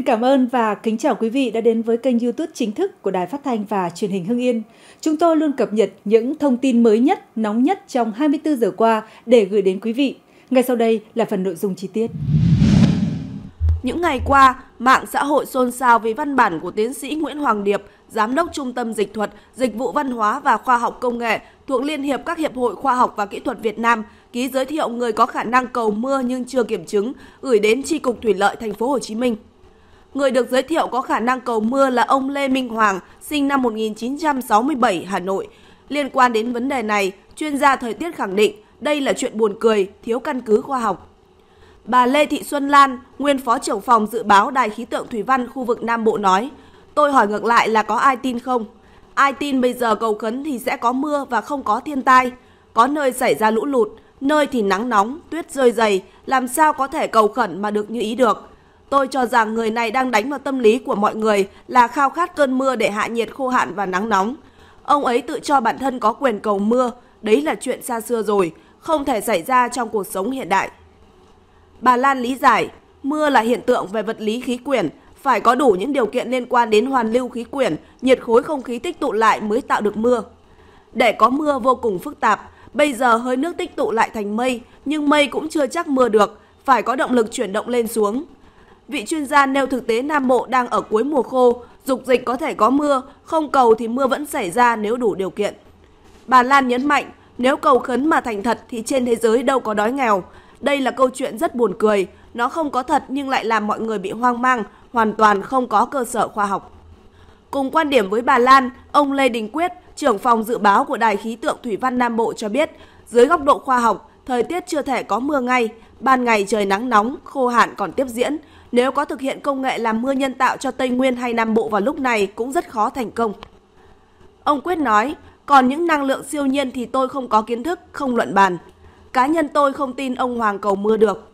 Xin cảm ơn và kính chào quý vị đã đến với kênh YouTube chính thức của Đài Phát thanh và Truyền hình Hưng Yên. Chúng tôi luôn cập nhật những thông tin mới nhất, nóng nhất trong 24 giờ qua để gửi đến quý vị. Ngay sau đây là phần nội dung chi tiết. Những ngày qua, mạng xã hội xôn xao vì văn bản của tiến sĩ Nguyễn Hoàng Điệp, Giám đốc Trung tâm Dịch thuật, Dịch vụ Văn hóa và Khoa học Công nghệ thuộc Liên hiệp các Hiệp hội Khoa học và Kỹ thuật Việt Nam ký giới thiệu người có khả năng cầu mưa nhưng chưa kiểm chứng, gửi đến Tri cục Thủy lợi Thành phố Hồ Chí Minh. Người được giới thiệu có khả năng cầu mưa là ông Lê Minh Hoàng, sinh năm 1967, Hà Nội. Liên quan đến vấn đề này, chuyên gia thời tiết khẳng định đây là chuyện buồn cười, thiếu căn cứ khoa học. Bà Lê Thị Xuân Lan, nguyên phó trưởng phòng dự báo Đài khí tượng Thủy văn khu vực Nam Bộ nói, tôi hỏi ngược lại là có ai tin không? Ai tin bây giờ cầu khấn thì sẽ có mưa và không có thiên tai, có nơi xảy ra lũ lụt, nơi thì nắng nóng, tuyết rơi dày, làm sao có thể cầu khẩn mà được như ý được. Tôi cho rằng người này đang đánh vào tâm lý của mọi người là khao khát cơn mưa để hạ nhiệt khô hạn và nắng nóng. Ông ấy tự cho bản thân có quyền cầu mưa, đấy là chuyện xa xưa rồi, không thể xảy ra trong cuộc sống hiện đại. Bà Lan lý giải, mưa là hiện tượng về vật lý khí quyển, phải có đủ những điều kiện liên quan đến hoàn lưu khí quyển, nhiệt khối không khí tích tụ lại mới tạo được mưa. Để có mưa vô cùng phức tạp, bây giờ hơi nước tích tụ lại thành mây, nhưng mây cũng chưa chắc mưa được, phải có động lực chuyển động lên xuống. Vị chuyên gia nêu thực tế Nam Bộ đang ở cuối mùa khô, dục dịch có thể có mưa, không cầu thì mưa vẫn xảy ra nếu đủ điều kiện. Bà Lan nhấn mạnh, nếu cầu khấn mà thành thật thì trên thế giới đâu có đói nghèo. Đây là câu chuyện rất buồn cười, nó không có thật nhưng lại làm mọi người bị hoang mang, hoàn toàn không có cơ sở khoa học. Cùng quan điểm với bà Lan, ông Lê Đình Quyết, trưởng phòng dự báo của Đài khí tượng Thủy văn Nam Bộ cho biết, dưới góc độ khoa học, thời tiết chưa thể có mưa ngay, Ban ngày trời nắng nóng, khô hạn còn tiếp diễn. Nếu có thực hiện công nghệ làm mưa nhân tạo cho Tây Nguyên hay Nam Bộ vào lúc này cũng rất khó thành công. Ông Quyết nói, còn những năng lượng siêu nhiên thì tôi không có kiến thức, không luận bàn. Cá nhân tôi không tin ông Hoàng cầu mưa được.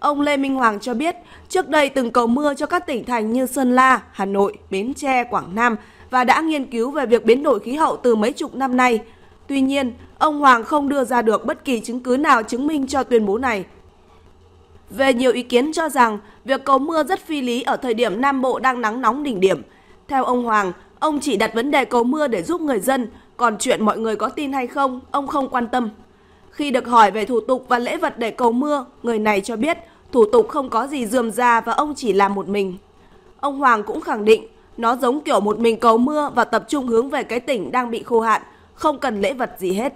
Ông Lê Minh Hoàng cho biết, trước đây từng cầu mưa cho các tỉnh thành như Sơn La, Hà Nội, Bến Tre, Quảng Nam và đã nghiên cứu về việc biến đổi khí hậu từ mấy chục năm nay. Tuy nhiên, ông Hoàng không đưa ra được bất kỳ chứng cứ nào chứng minh cho tuyên bố này về nhiều ý kiến cho rằng việc cầu mưa rất phi lý ở thời điểm Nam Bộ đang nắng nóng đỉnh điểm. Theo ông Hoàng, ông chỉ đặt vấn đề cầu mưa để giúp người dân, còn chuyện mọi người có tin hay không, ông không quan tâm. Khi được hỏi về thủ tục và lễ vật để cầu mưa, người này cho biết thủ tục không có gì dườm ra và ông chỉ làm một mình. Ông Hoàng cũng khẳng định nó giống kiểu một mình cầu mưa và tập trung hướng về cái tỉnh đang bị khô hạn, không cần lễ vật gì hết.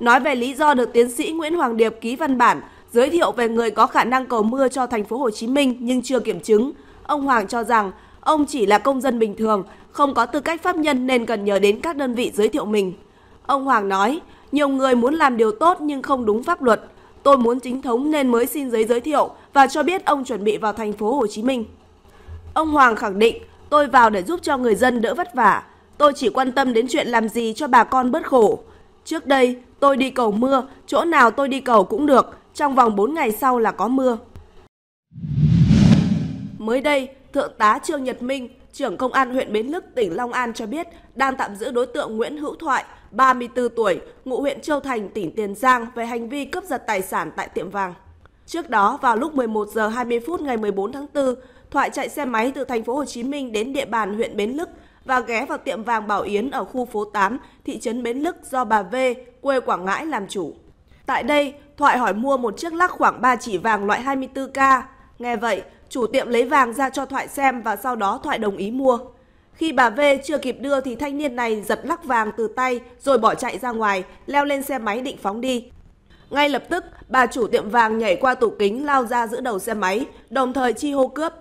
Nói về lý do được tiến sĩ Nguyễn Hoàng Điệp ký văn bản giới thiệu về người có khả năng cầu mưa cho thành phố Hồ Chí Minh nhưng chưa kiểm chứng. Ông Hoàng cho rằng ông chỉ là công dân bình thường, không có tư cách pháp nhân nên cần nhờ đến các đơn vị giới thiệu mình. Ông Hoàng nói, nhiều người muốn làm điều tốt nhưng không đúng pháp luật. Tôi muốn chính thống nên mới xin giấy giới thiệu và cho biết ông chuẩn bị vào thành phố Hồ Chí Minh. Ông Hoàng khẳng định, tôi vào để giúp cho người dân đỡ vất vả. Tôi chỉ quan tâm đến chuyện làm gì cho bà con bớt khổ. Trước đây, tôi đi cầu mưa, chỗ nào tôi đi cầu cũng được, trong vòng 4 ngày sau là có mưa. Mới đây, Thượng tá Trương Nhật Minh, trưởng công an huyện Bến Lức, tỉnh Long An cho biết đang tạm giữ đối tượng Nguyễn Hữu Thoại, 34 tuổi, ngụ huyện Châu Thành, tỉnh Tiền Giang về hành vi cướp giật tài sản tại tiệm vàng. Trước đó, vào lúc 11 giờ 20 phút ngày 14 tháng 4, Thoại chạy xe máy từ thành phố Hồ Chí Minh đến địa bàn huyện Bến Lức và ghé vào tiệm vàng Bảo Yến ở khu phố 8, thị trấn Bến Lức do bà V, quê Quảng Ngãi làm chủ. Tại đây, Thoại hỏi mua một chiếc lắc khoảng 3 chỉ vàng loại 24K. Nghe vậy, chủ tiệm lấy vàng ra cho Thoại xem và sau đó Thoại đồng ý mua. Khi bà V chưa kịp đưa thì thanh niên này giật lắc vàng từ tay rồi bỏ chạy ra ngoài, leo lên xe máy định phóng đi. Ngay lập tức, bà chủ tiệm vàng nhảy qua tủ kính lao ra giữa đầu xe máy, đồng thời chi hô cướp.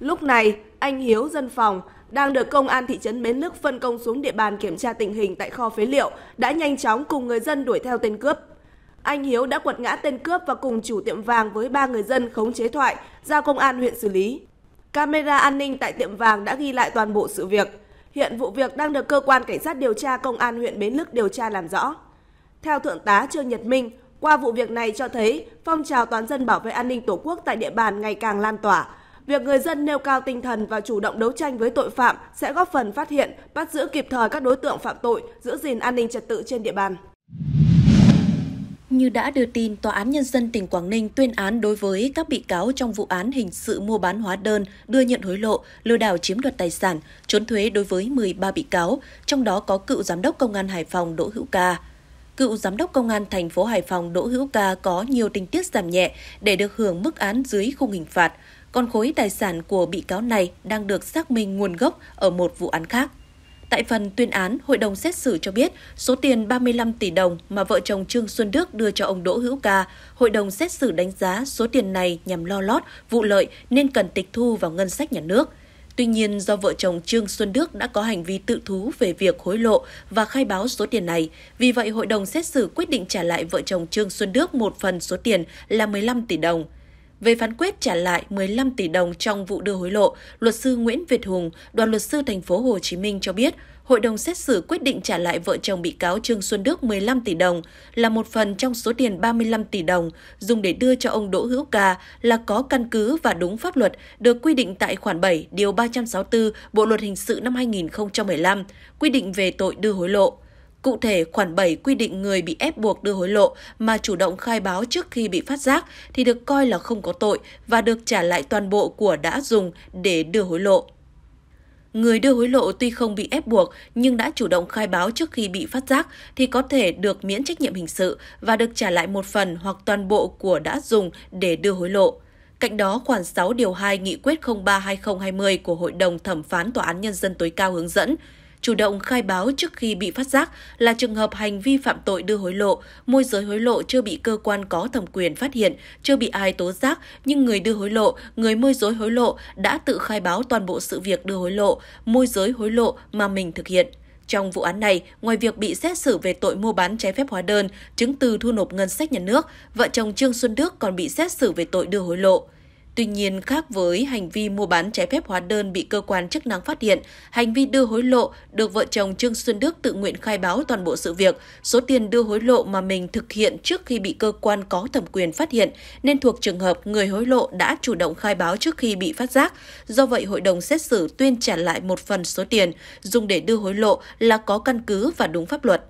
Lúc này, anh Hiếu dân phòng đang được công an thị trấn Bến Lức phân công xuống địa bàn kiểm tra tình hình tại kho phế liệu đã nhanh chóng cùng người dân đuổi theo tên cướp. Anh Hiếu đã quật ngã tên cướp và cùng chủ tiệm vàng với ba người dân khống chế thoại ra công an huyện xử lý. Camera an ninh tại tiệm vàng đã ghi lại toàn bộ sự việc. Hiện vụ việc đang được cơ quan cảnh sát điều tra công an huyện Bến Lức điều tra làm rõ. Theo Thượng tá Trương Nhật Minh, qua vụ việc này cho thấy phong trào toàn dân bảo vệ an ninh Tổ quốc tại địa bàn ngày càng lan tỏa. Việc người dân nêu cao tinh thần và chủ động đấu tranh với tội phạm sẽ góp phần phát hiện, bắt giữ kịp thời các đối tượng phạm tội, giữ gìn an ninh trật tự trên địa bàn. Như đã đưa tin, Tòa án Nhân dân tỉnh Quảng Ninh tuyên án đối với các bị cáo trong vụ án hình sự mua bán hóa đơn, đưa nhận hối lộ, lừa đảo chiếm đoạt tài sản, trốn thuế đối với 13 bị cáo, trong đó có cựu Giám đốc Công an Hải Phòng Đỗ Hữu Ca. Cựu Giám đốc Công an thành phố Hải Phòng Đỗ Hữu Ca có nhiều tình tiết giảm nhẹ để được hưởng mức án dưới khung hình phạt, còn khối tài sản của bị cáo này đang được xác minh nguồn gốc ở một vụ án khác. Tại phần tuyên án, hội đồng xét xử cho biết số tiền 35 tỷ đồng mà vợ chồng Trương Xuân Đức đưa cho ông Đỗ Hữu Ca, hội đồng xét xử đánh giá số tiền này nhằm lo lót, vụ lợi nên cần tịch thu vào ngân sách nhà nước. Tuy nhiên, do vợ chồng Trương Xuân Đức đã có hành vi tự thú về việc hối lộ và khai báo số tiền này, vì vậy hội đồng xét xử quyết định trả lại vợ chồng Trương Xuân Đức một phần số tiền là 15 tỷ đồng – về phán quyết trả lại 15 tỷ đồng trong vụ đưa hối lộ, luật sư Nguyễn Việt Hùng, đoàn luật sư thành phố Hồ Chí Minh cho biết, hội đồng xét xử quyết định trả lại vợ chồng bị cáo Trương Xuân Đức 15 tỷ đồng là một phần trong số tiền 35 tỷ đồng dùng để đưa cho ông Đỗ Hữu Ca là có căn cứ và đúng pháp luật được quy định tại khoản 7 điều 364 Bộ luật hình sự năm 2015, quy định về tội đưa hối lộ. Cụ thể, khoản 7 quy định người bị ép buộc đưa hối lộ mà chủ động khai báo trước khi bị phát giác thì được coi là không có tội và được trả lại toàn bộ của đã dùng để đưa hối lộ. Người đưa hối lộ tuy không bị ép buộc nhưng đã chủ động khai báo trước khi bị phát giác thì có thể được miễn trách nhiệm hình sự và được trả lại một phần hoặc toàn bộ của đã dùng để đưa hối lộ. Cạnh đó, khoản 6 điều 2 Nghị quyết 03-2020 của Hội đồng Thẩm phán Tòa án Nhân dân tối cao hướng dẫn, chủ động khai báo trước khi bị phát giác là trường hợp hành vi phạm tội đưa hối lộ, môi giới hối lộ chưa bị cơ quan có thẩm quyền phát hiện, chưa bị ai tố giác, nhưng người đưa hối lộ, người môi giới hối lộ đã tự khai báo toàn bộ sự việc đưa hối lộ, môi giới hối lộ mà mình thực hiện. Trong vụ án này, ngoài việc bị xét xử về tội mua bán trái phép hóa đơn, chứng từ thu nộp ngân sách nhà nước, vợ chồng Trương Xuân Đức còn bị xét xử về tội đưa hối lộ. Tuy nhiên, khác với hành vi mua bán trái phép hóa đơn bị cơ quan chức năng phát hiện, hành vi đưa hối lộ được vợ chồng Trương Xuân Đức tự nguyện khai báo toàn bộ sự việc. Số tiền đưa hối lộ mà mình thực hiện trước khi bị cơ quan có thẩm quyền phát hiện nên thuộc trường hợp người hối lộ đã chủ động khai báo trước khi bị phát giác. Do vậy, hội đồng xét xử tuyên trả lại một phần số tiền dùng để đưa hối lộ là có căn cứ và đúng pháp luật.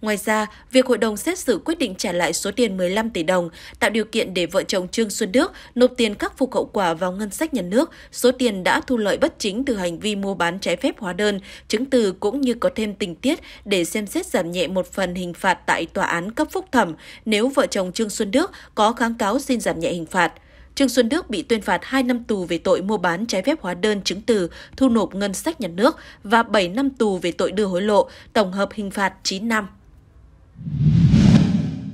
Ngoài ra, việc hội đồng xét xử quyết định trả lại số tiền 15 tỷ đồng tạo điều kiện để vợ chồng Trương Xuân Đức nộp tiền khắc phục hậu quả vào ngân sách nhà nước, số tiền đã thu lợi bất chính từ hành vi mua bán trái phép hóa đơn, chứng từ cũng như có thêm tình tiết để xem xét giảm nhẹ một phần hình phạt tại tòa án cấp phúc thẩm nếu vợ chồng Trương Xuân Đức có kháng cáo xin giảm nhẹ hình phạt. Trương Xuân Đức bị tuyên phạt 2 năm tù về tội mua bán trái phép hóa đơn chứng từ, thu nộp ngân sách nhà nước và 7 năm tù về tội đưa hối lộ, tổng hợp hình phạt 9 năm.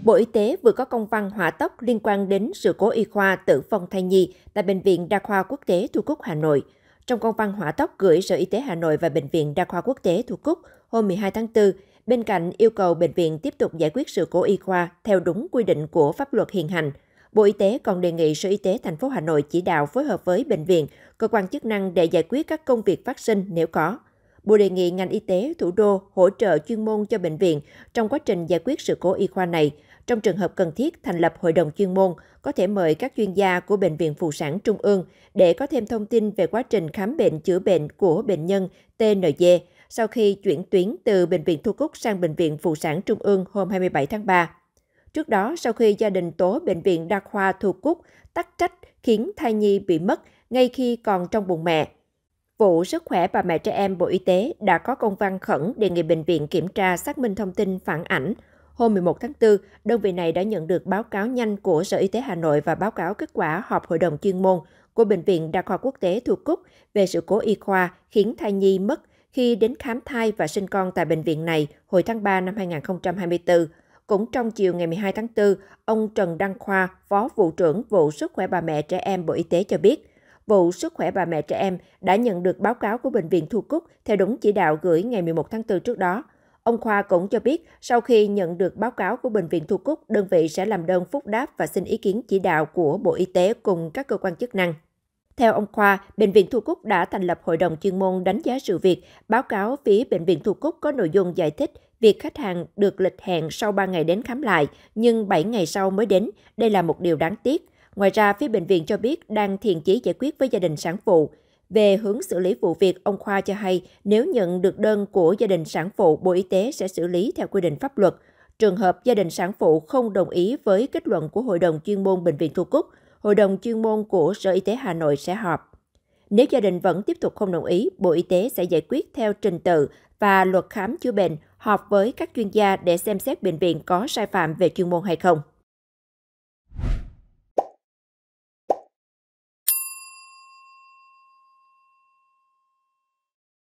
Bộ Y tế vừa có công văn hỏa tốc liên quan đến sự cố y khoa tử vong thai nhi tại Bệnh viện Đa khoa Quốc tế Thu Cúc, Hà Nội. Trong công văn hỏa tốc gửi Sở Y tế Hà Nội và Bệnh viện Đa khoa Quốc tế Thu Cúc hôm 12 tháng 4, bên cạnh yêu cầu bệnh viện tiếp tục giải quyết sự cố y khoa theo đúng quy định của pháp luật hiện hành. Bộ Y tế còn đề nghị Sở Y tế thành phố Hà Nội chỉ đạo phối hợp với bệnh viện, cơ quan chức năng để giải quyết các công việc phát sinh nếu có. Bộ đề nghị ngành y tế thủ đô hỗ trợ chuyên môn cho bệnh viện trong quá trình giải quyết sự cố y khoa này. Trong trường hợp cần thiết, thành lập hội đồng chuyên môn, có thể mời các chuyên gia của Bệnh viện Phụ sản Trung ương để có thêm thông tin về quá trình khám bệnh chữa bệnh của bệnh nhân TND sau khi chuyển tuyến từ Bệnh viện Thu Cúc sang Bệnh viện Phụ sản Trung ương hôm 27 tháng 3. Trước đó, sau khi gia đình tố Bệnh viện Đa khoa Thu Cúc tắc trách khiến thai nhi bị mất ngay khi còn trong bụng mẹ, Vụ Sức khỏe bà mẹ trẻ em Bộ Y tế đã có công văn khẩn đề nghị bệnh viện kiểm tra xác minh thông tin phản ảnh. Hôm 11 tháng 4, đơn vị này đã nhận được báo cáo nhanh của Sở Y tế Hà Nội và báo cáo kết quả họp hội đồng chuyên môn của Bệnh viện Đa khoa Quốc tế Thu Cúc về sự cố y khoa khiến thai nhi mất khi đến khám thai và sinh con tại bệnh viện này hồi tháng 3 năm 2024. Cũng trong chiều ngày 12 tháng 4, ông Trần Đăng Khoa, Phó Vụ trưởng Vụ Sức khỏe bà mẹ trẻ em Bộ Y tế cho biết, vụ sức khỏe bà mẹ trẻ em đã nhận được báo cáo của Bệnh viện Thu Cúc theo đúng chỉ đạo gửi ngày 11 tháng 4 trước đó. Ông Khoa cũng cho biết, sau khi nhận được báo cáo của Bệnh viện Thu Cúc, đơn vị sẽ làm đơn phúc đáp và xin ý kiến chỉ đạo của Bộ Y tế cùng các cơ quan chức năng. Theo ông Khoa, Bệnh viện Thu Cúc đã thành lập hội đồng chuyên môn đánh giá sự việc. Báo cáo phía Bệnh viện Thu Cúc có nội dung giải thích việc khách hàng được lịch hẹn sau 3 ngày đến khám lại, nhưng 7 ngày sau mới đến. Đây là một điều đáng tiếc. Ngoài ra, phía bệnh viện cho biết đang thiện chí giải quyết với gia đình sản phụ. Về hướng xử lý vụ việc, ông Khoa cho hay nếu nhận được đơn của gia đình sản phụ, Bộ Y tế sẽ xử lý theo quy định pháp luật. Trường hợp gia đình sản phụ không đồng ý với kết luận của Hội đồng chuyên môn Bệnh viện Thu Cúc, Hội đồng chuyên môn của Sở Y tế Hà Nội sẽ họp. Nếu gia đình vẫn tiếp tục không đồng ý, Bộ Y tế sẽ giải quyết theo trình tự và luật khám chữa bệnh, họp với các chuyên gia để xem xét bệnh viện có sai phạm về chuyên môn hay không.